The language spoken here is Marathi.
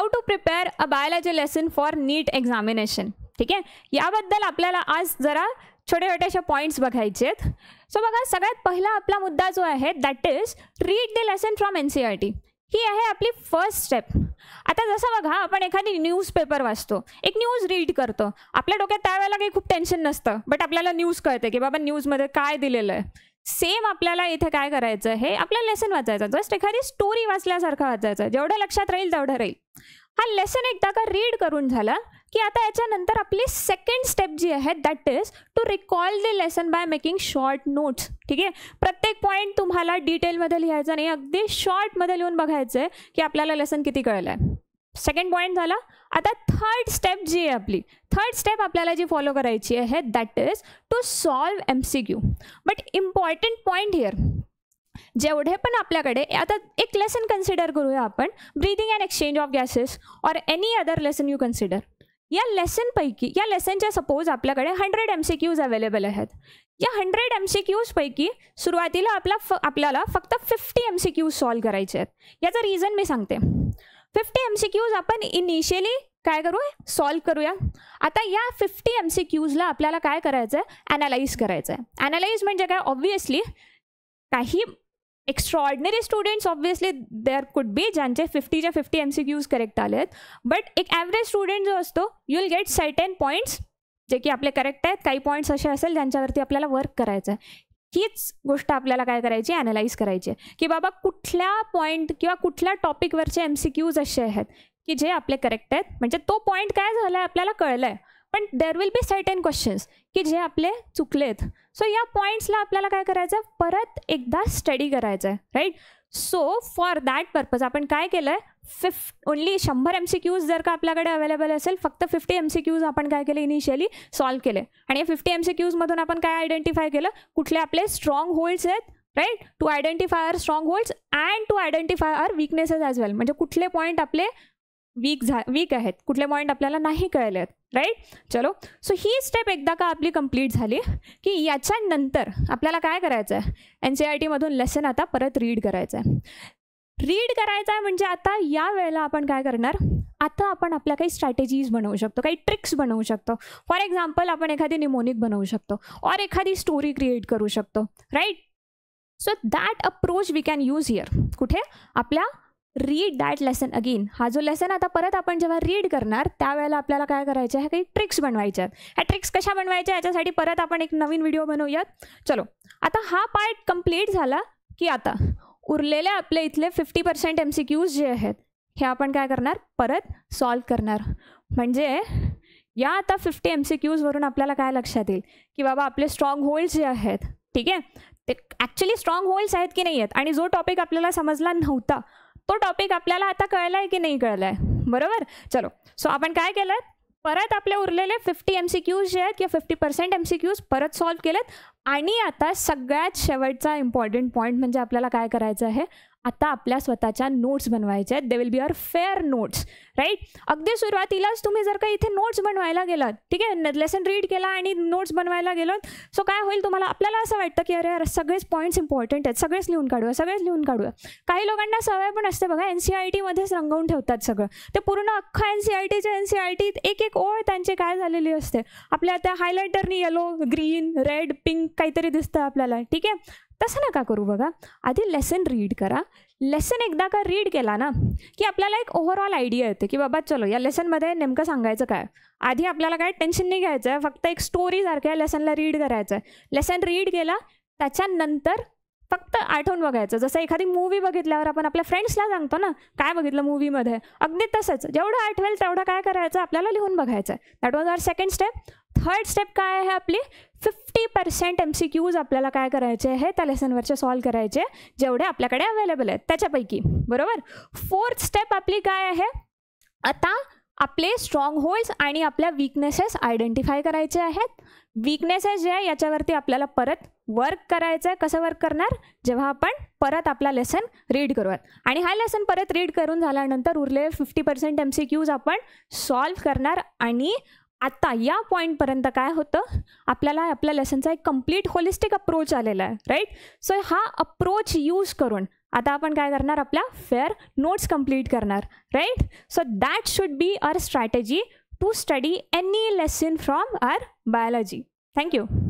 how to prepare a biology lesson for NEET examination ठीक आहे याबद्दल आपल्याला आज जरा छोटे अशा पॉईंट्स बघायचे आहेत सो बघा सगळ्यात पहिला आपला मुद्दा जो आहे that is read the lesson from N C R T ही आहे आपली फर्स्ट स्टेप आता जसं बघा आपण एखादी न्यूजपेपर वाचतो एक न्यूज रीड करतो आपल्या डोक्यात त्यावेळेला काही खूप टेन्शन नसतं बट आपल्याला न्यूज कळते की बाबा न्यूजमध्ये काय दिलेलं आहे सेम आपल्याला इथे काय करायचं हे आपल्याला लेसन वाचायचं जस्ट एखादी स्टोरी वाचल्यासारखं वाचायचं जेवढं लक्षात राहील तेवढं राहील हा लेसन एकदा का रीड करून झाला की आता याच्यानंतर आपली सेकंड स्टेप जी आहे that is to recall the lesson by making short notes ठीक आहे प्रत्येक पॉईंट तुम्हाला डिटेलमध्ये लिहायचा नाही अगदी शॉर्टमध्ये लिहून बघायचं आहे की आपल्याला लेसन किती कळलं आहे सेकंड पॉईंट झाला आता थर्ड स्टेप जी आहे आपली थर्ड स्टेप आपल्याला जी फॉलो करायची आहे that is to solve M C Q but important point here जेवढे पण आपल्याकडे आता एक लेसन कन्सिडर करूया आपण breathing and exchange of gases or any other lesson you consider या लेसनपैकी या लेसनच्या सपोज आपल्याकडे hundred M C Qs available आहेत या हंड्रेड एम सी क्यूजपैकी सुरुवातीला आपला फ आपल्याला फक्त fifty M C Qs solve करायचे आहेत याचं रिझन मी सांगते फिफ्टी एम सी क्यूज आपण इनिशियली काय करू सॉल्व करूया आता या फिफ्टी एम सी क्यूजला आपल्याला काय करायचं आहे ॲनालाइज करायचं आहे ॲनालाइज म्हणजे काय ऑब्व्हियसली काही extraordinary students obviously there could be ज्यांचे फिफ्टीच्या fifty M C Qs correct आले आहेत बट एक ॲव्हरेज स्टुडंट जो असतो you will get certain points जे की आपले करेक्ट आहेत काही पॉईंट्स असे असेल ज्यांच्यावरती आपल्याला वर्क करायचं आहे हीच गोष्ट आपल्याला काय करायची अनालाइज करायची की बाबा कुठल्या पॉईंट किंवा कुठल्या टॉपिकवरचे एम सी क्यूज असे आहेत की जे आपले करेक्ट आहेत म्हणजे तो पॉईंट काय झाला आहे आपल्याला कळलं आहे पण there will be certain questions की जे आपले चुकले आहेत सो या पॉईंट्सला आपल्याला काय करायचं परत एकदा स्टडी करायचं आहे right so for that purpose आपण काय केलं आहे फिफ ओनली शंभर एम सी क्यूज जर का आपल्याकडे अवेलेबल असेल फक्त फिफ्टी एम सी क्यूज आपण काय केले इनिशियली सॉल्व केले आणि या फिफ्टी एम सी क्यूजमधून आपण काय आयडेंटिफाय केलं कुठले आपले स्ट्रॉंग होल्ड्स आहेत right to identify our strong holds and to identify our weaknesses as well म्हणजे कुठले पॉईंट आपले वीक झा वीक आहेत कुठले पॉईंट आपल्याला नाही कळले आहेत राईट चलो सो ही स्टेप एकदा का आपली कंप्लीट झाली की याच्यानंतर आपल्याला काय करायचं आहे एन सी आय टीमधून e लेसन आता परत रीड करायचं आहे रीड करायचा आहे म्हणजे आता या वेळेला आपण काय करणार आता आपण आपल्या काही स्ट्रॅटेजीज बनवू शकतो काही ट्रिक्स बनवू शकतो फॉर एक्झाम्पल आपण एखादी निमोनिक बनवू शकतो और एखादी स्टोरी क्रिएट करू शकतो right so that approach we can use here कुठे आपल्या रीड दॅट लेसन अगेन हा जो लेसन आता परत आपण जेव्हा रीड करणार त्यावेळेला आपल्याला काय करायचं आहे काही ट्रिक्स बनवायच्या आहेत ह्या ट्रिक्स कशा बनवायच्या याच्यासाठी परत आपण एक नवीन व्हिडिओ बनवूयात चलो आता हा पार्ट कम्प्लीट झाला की आता उरलेले आपले इथले fifty percent M C Qs जे आहेत हे आपण काय करणार परत सॉल्व करणार म्हणजे या आता फिफ्टी एम सी क्यूजवरून आपल्याला काय लक्षात येईल की बाबा आपले स्ट्रॉंग होल्स जे आहेत ठीक आहे ते ॲक्च्युली स्ट्रॉंग होल्स आहेत की नाही आहेत आणि जो टॉपिक आपल्याला समजला नव्हता तो टॉपिक आपल्याला आता कळला आहे की नाही कळला आहे बरोबर चलो सो आपण काय केलं परत आपले उरलेले फिफ्टी एम सी क्यूज जे आहेत किंवा fifty percent M C Qs परत सॉल्व्ह केलेत आणि आता सगळ्यात शेवटचा इम्पॉर्टंट पॉईंट म्हणजे आपल्याला काय करायचं आहे आता आपल्या स्वतःच्या नोट्स बनवायच्या आहेत they will be our fair notes right अगदी सुरुवातीलाच तुम्ही जर का इथे नोट्स बनवायला गेलात ठीक आहे लेसन रीड केला आणि नोट्स बनवायला गेलात सो काय होईल तुम्हाला आपल्याला असं वाटतं की अरे सगळेच पॉईंट्स इम्पॉर्टंट आहेत सगळेच लिहून काढूया सगळेच लिहून काढूया काही लोकांना सवय पण असते बघा एन सी आय e टीमध्येच रंगवून ठेवतात सगळं ते पूर्ण अख्खा एन सी आय e टीच्या एन सी आय e टीत एक एक ओळ त्यांची काय झालेली असते आपल्या त्या हायलायटरनी येलो ग्रीन रेड पिंक काहीतरी दिसतं आपल्याला ठीक आहे तसं नका करू बघा आधी लेसन रीड करा लेसन एकदा का रीड केला ना की आपल्याला एक ओव्हरऑल आयडिया येते की बाबा चलो या लेसनमध्ये नेमकं सांगायचं काय आधी आपल्याला काय टेन्शन नाही घ्यायचं आहे फक्त एक स्टोरीसारख्या लेसनला रीड करायचं आहे लेसन रीड केला त्याच्यानंतर फक्त आठवून बघायचं जसं एखादी मूवी बघितल्यावर आपण आपल्या फ्रेंड्सला सांगतो ना काय बघितलं मूवीमध्ये अगदी तसंच जेवढं आठवेल तेवढं काय करायचं आपल्याला लिहून बघायचं आहे that was our second step third step काय आहे आपली fifty percent M C Qs आपल्याला काय करायचे आहे त्या लेसनवरचे सॉल्व करायचे जेवढे आपल्याकडे अवेलेबल आहेत त्याच्यापैकी बरोबर फोर्थ स्टेप आपली काय आहे आता आपले स्ट्रॉंग होल्स आणि आपल्या वीकनेसेस आयडेंटिफाय करायचे आहेत वीकनेसेस जे आहे याच्यावरती आपल्याला परत वर्क करायचं आहे कसं वर्क करणार जेव्हा आपण परत आपला लेसन रीड करूयात आणि हा लेसन परत रीड करून झाल्यानंतर उरलेले fifty percent M C Qs आपण सॉल्व्ह करणार आणि आता या पॉईंटपर्यंत काय होतं आपल्याला आपल्या लेसनचा एक कम्प्लीट होलिस्टिक अप्रोच आलेला आहे राईट सो हा अप्रोच यूज करून आता आपण काय करणार आपल्या फेअर नोट्स कम्प्लीट करणार right so that should be uh strategy to study any lesson from our biology thank you